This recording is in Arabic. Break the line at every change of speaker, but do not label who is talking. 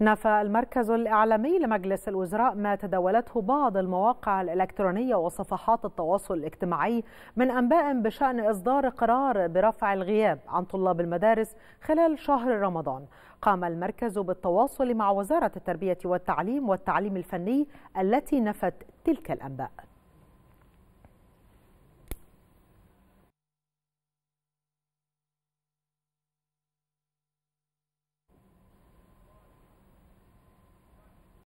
نفى المركز الإعلامي لمجلس الوزراء ما تداولته بعض المواقع الإلكترونية وصفحات التواصل الاجتماعي من أنباء بشأن إصدار قرار برفع الغياب عن طلاب المدارس خلال شهر رمضان قام المركز بالتواصل مع وزارة التربية والتعليم والتعليم الفني التي نفت تلك الأنباء